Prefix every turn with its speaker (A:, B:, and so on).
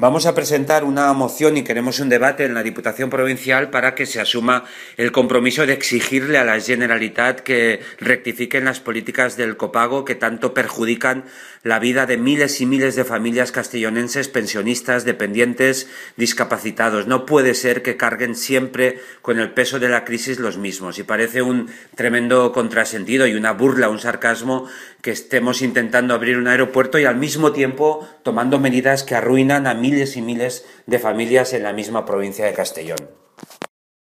A: Vamos a presentar una moción y queremos un debate en la Diputación Provincial para que se asuma el compromiso de exigirle a la Generalitat que rectifiquen las políticas del copago que tanto perjudican la vida de miles y miles de familias castellonenses, pensionistas, dependientes, discapacitados. No puede ser que carguen siempre con el peso de la crisis los mismos. Y parece un tremendo contrasentido y una burla, un sarcasmo que estemos intentando abrir un aeropuerto y al mismo tiempo tomando medidas que arruinan a miles miles y miles de familias en la misma provincia de Castellón.